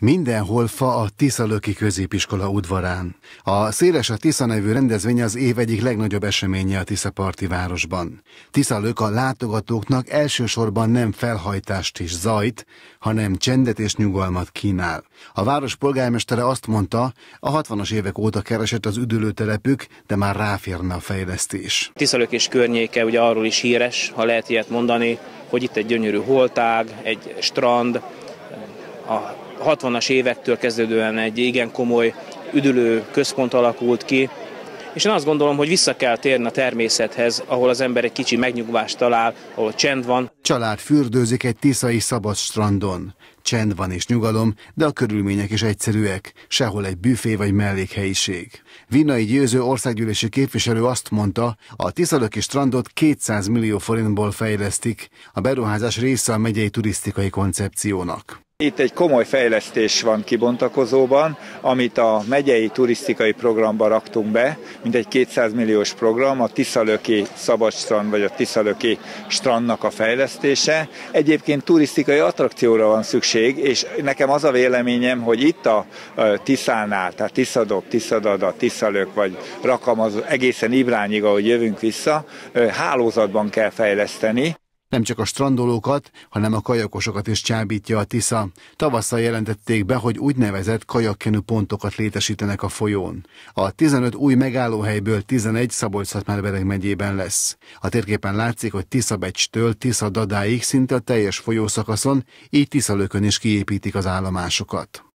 Mindenhol fa a Tiszalöki középiskola udvarán. A Széles a Tisza nevű rendezvény az év egyik legnagyobb eseménye a Tiszaparti városban. Tiszalök a látogatóknak elsősorban nem felhajtást és zajt, hanem csendet és nyugalmat kínál. A város polgármestere azt mondta, a 60-as évek óta keresett az üdülőtelepük, de már ráférne a fejlesztés. Tiszalök és környéke ugye arról is híres, ha lehet ilyet mondani, hogy itt egy gyönyörű holtág, egy strand, a 60-as évektől kezdődően egy igen komoly üdülő központ alakult ki, és én azt gondolom, hogy vissza kell térni a természethez, ahol az ember egy kicsi megnyugvást talál, ahol csend van. Család fürdőzik egy tiszai szabad strandon. Csend van és nyugalom, de a körülmények is egyszerűek, sehol egy büfé vagy mellékhelyiség. Vinnai Győző országgyűlési képviselő azt mondta, a Tiszalöki strandot 200 millió forintból fejlesztik, a beruházás része a megyei turisztikai koncepciónak. Itt egy komoly fejlesztés van kibontakozóban, amit a megyei turisztikai programba raktunk be, mint egy 200 milliós program, a Tiszalöki Szabadstrand vagy a Tiszalöki strandnak a fejlesztése. Egyébként turisztikai attrakcióra van szükség, és nekem az a véleményem, hogy itt a Tiszánál, tehát Tiszadok, Tiszadada, Tiszalök vagy Rakam, az egészen Ibrányig, ahogy jövünk vissza, hálózatban kell fejleszteni. Nem csak a strandolókat, hanem a kajakosokat is csábítja a Tisza. Tavasszal jelentették be, hogy úgynevezett kajakkenő pontokat létesítenek a folyón. A 15 új megállóhelyből 11 szabolcs megyében lesz. A térképen látszik, hogy Tiszabecstől Tisza dadáig szinte a teljes folyószakaszon, így Tiszalökön is kiépítik az állomásokat.